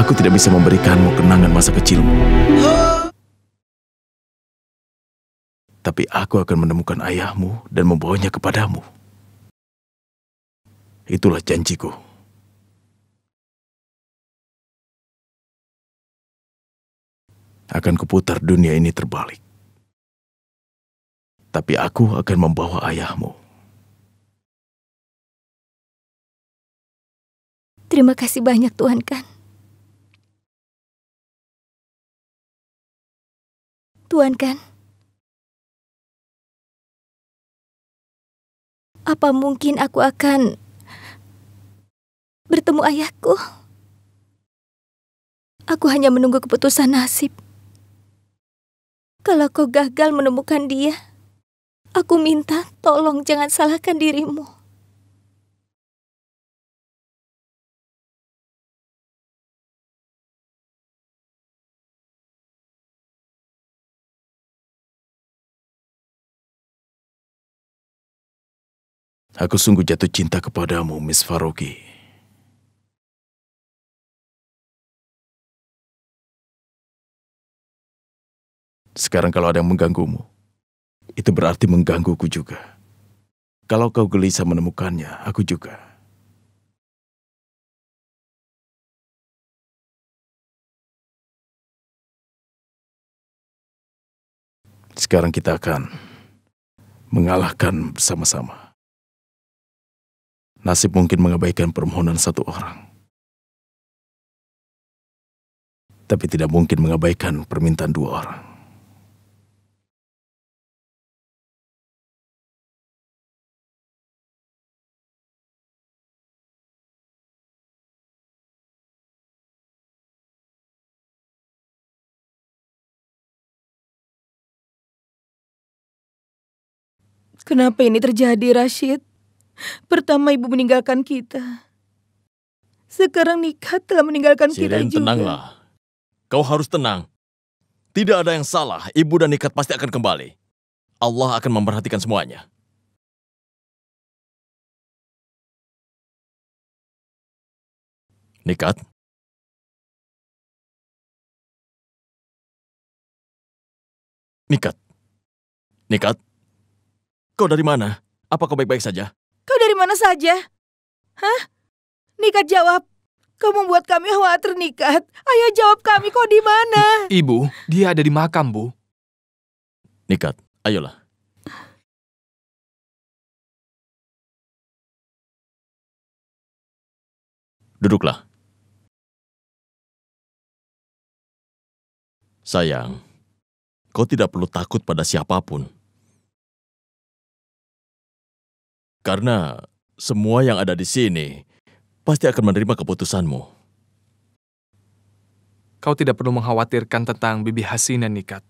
aku tidak bisa memberikanmu kenangan masa kecilmu. Tapi aku akan menemukan ayahmu dan membawanya kepadamu. Itulah janjiku. Akan kuputar dunia ini terbalik. Tapi aku akan membawa ayahmu. Terima kasih banyak Tuhan kan. Tuan kan? Apa mungkin aku akan bertemu ayahku? Aku hanya menunggu keputusan nasib. Kalau kau gagal menemukan dia, aku minta tolong jangan salahkan dirimu. Aku sungguh jatuh cinta kepadamu, Miss Faroki. Sekarang kalau ada yang mengganggumu, itu berarti menggangguku juga. Kalau kau gelisah menemukannya, aku juga. Sekarang kita akan mengalahkan bersama-sama nasib mungkin mengabaikan permohonan satu orang. Tapi tidak mungkin mengabaikan permintaan dua orang. Kenapa ini terjadi, Rashid? Pertama ibu meninggalkan kita. Sekarang Nikat telah meninggalkan Siren, kita juga. tenanglah. Kau harus tenang. Tidak ada yang salah, ibu dan Nikat pasti akan kembali. Allah akan memperhatikan semuanya. Nikat? Nikat? Nikat? Kau dari mana? Apa kau baik-baik saja? dari mana saja? Hah? Nikat jawab. Kau membuat kami khawatir, Nikat. Ayo jawab kami, kau di mana? Ibu, dia ada di makam, Bu. Nikat, ayolah. Duduklah. Sayang, kau tidak perlu takut pada siapapun. Karena semua yang ada di sini pasti akan menerima keputusanmu. Kau tidak perlu mengkhawatirkan tentang Bibi Hasina, Nikat.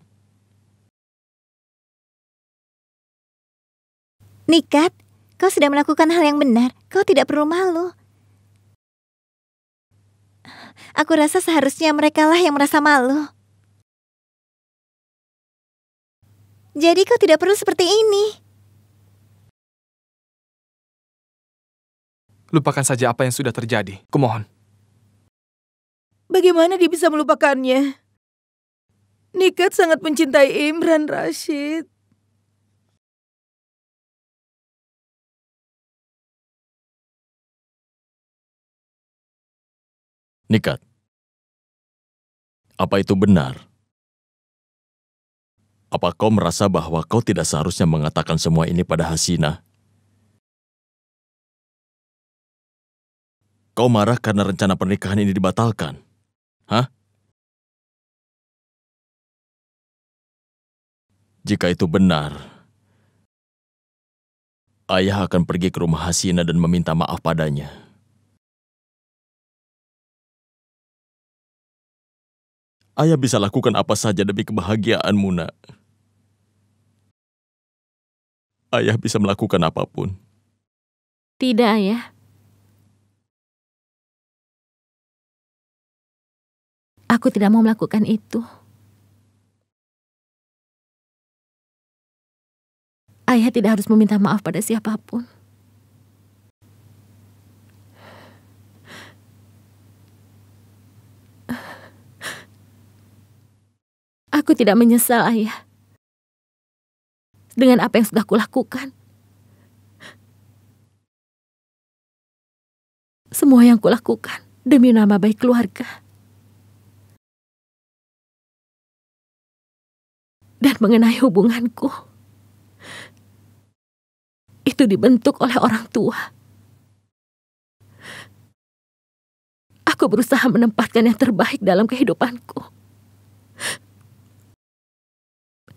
Nikat, kau sudah melakukan hal yang benar. Kau tidak perlu malu. Aku rasa seharusnya merekalah yang merasa malu. Jadi kau tidak perlu seperti ini. Lupakan saja apa yang sudah terjadi. Kumohon. Bagaimana dia bisa melupakannya? Nikat sangat mencintai Imran Rashid. Nikat, apa itu benar? Apa kau merasa bahwa kau tidak seharusnya mengatakan semua ini pada Hasina? Kau marah karena rencana pernikahan ini dibatalkan. Hah? Jika itu benar, ayah akan pergi ke rumah Hasina dan meminta maaf padanya. Ayah bisa lakukan apa saja demi kebahagiaanmu, nak. Ayah bisa melakukan apapun. Tidak, ayah. Aku tidak mau melakukan itu. Ayah tidak harus meminta maaf pada siapapun. Aku tidak menyesal, Ayah. Dengan apa yang sudah kulakukan. Semua yang kulakukan demi nama baik keluarga. dan mengenai hubunganku. Itu dibentuk oleh orang tua. Aku berusaha menempatkan yang terbaik dalam kehidupanku.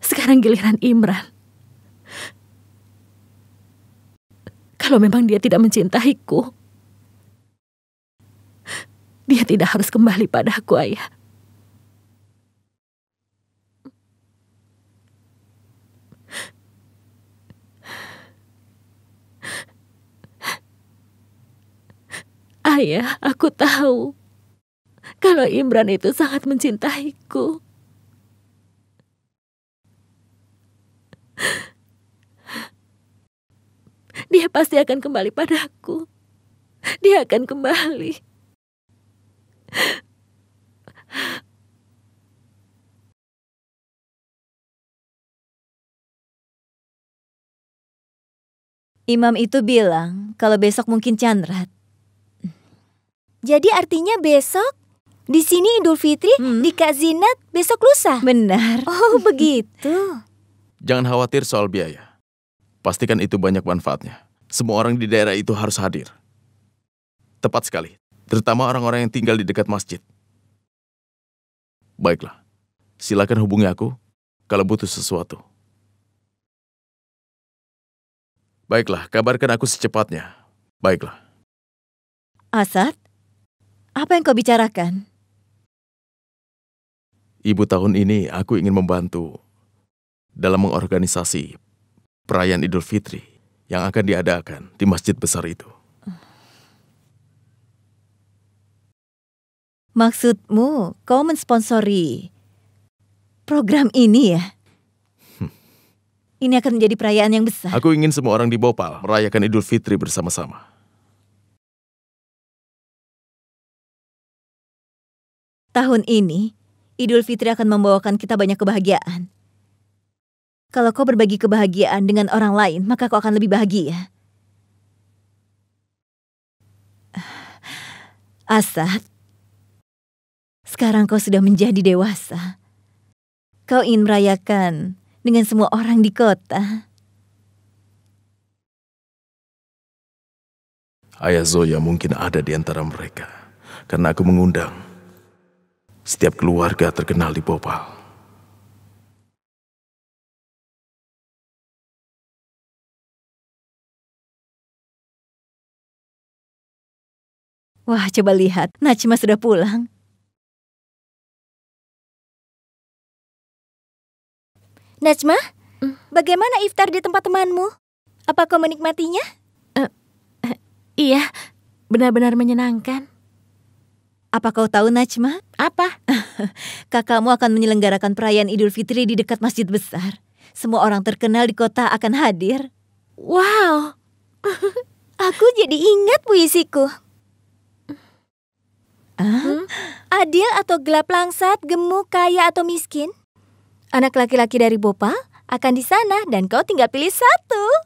Sekarang giliran Imran. Kalau memang dia tidak mencintaiku, dia tidak harus kembali padaku, Ayah. Ayah, ya, aku tahu kalau Imran itu sangat mencintaiku. Dia pasti akan kembali padaku. Dia akan kembali. Imam itu bilang kalau besok mungkin Chandra jadi artinya besok di sini Idul Fitri, hmm. di Kak Zinat besok lusa. Benar. Oh, begitu. Jangan khawatir soal biaya. Pastikan itu banyak manfaatnya. Semua orang di daerah itu harus hadir. Tepat sekali, terutama orang-orang yang tinggal di dekat masjid. Baiklah, silakan hubungi aku kalau butuh sesuatu. Baiklah, kabarkan aku secepatnya. Baiklah. Asad, apa yang kau bicarakan? Ibu tahun ini aku ingin membantu dalam mengorganisasi perayaan Idul Fitri yang akan diadakan di masjid besar itu. Maksudmu, kau mensponsori program ini ya? Hmm. Ini akan menjadi perayaan yang besar. Aku ingin semua orang di Bhopal merayakan Idul Fitri bersama-sama. Tahun ini, Idul Fitri akan membawakan kita banyak kebahagiaan. Kalau kau berbagi kebahagiaan dengan orang lain, maka kau akan lebih bahagia. Asad, sekarang kau sudah menjadi dewasa. Kau ingin merayakan dengan semua orang di kota. Ayah Zoya mungkin ada di antara mereka, karena aku mengundang. Setiap keluarga terkenal di Bhopal. Wah, coba lihat, Najma sudah pulang. Najma, bagaimana iftar di tempat temanmu? Apa kau menikmatinya? Uh, uh, iya, benar-benar menyenangkan. Apa kau tahu Najma? Apa? Kakakmu akan menyelenggarakan perayaan Idul Fitri di dekat masjid besar. Semua orang terkenal di kota akan hadir. Wow. Aku jadi ingat puisiku. Hmm? Adil atau gelap langsat, gemuk, kaya atau miskin? Anak laki-laki dari Bopa akan di sana dan kau tinggal pilih satu.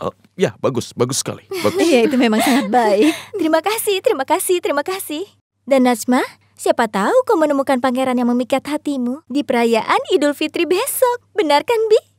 uh, ya bagus, bagus sekali. Bagus. Iya itu memang sangat baik. terima kasih, terima kasih, terima kasih. Dan Najma, siapa tahu kau menemukan pangeran yang memikat hatimu di perayaan Idul Fitri besok. Benar kan, Bi?